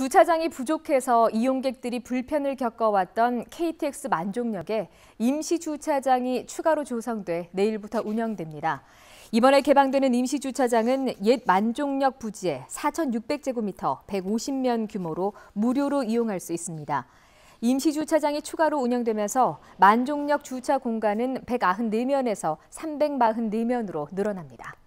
주차장이 부족해서 이용객들이 불편을 겪어왔던 KTX 만족역에 임시 주차장이 추가로 조성돼 내일부터 운영됩니다. 이번에 개방되는 임시 주차장은 옛 만종역 부지에 4,600제곱미터 150면 규모로 무료로 이용할 수 있습니다. 임시 주차장이 추가로 운영되면서 만종역 주차 공간은 194면에서 344면으로 늘어납니다.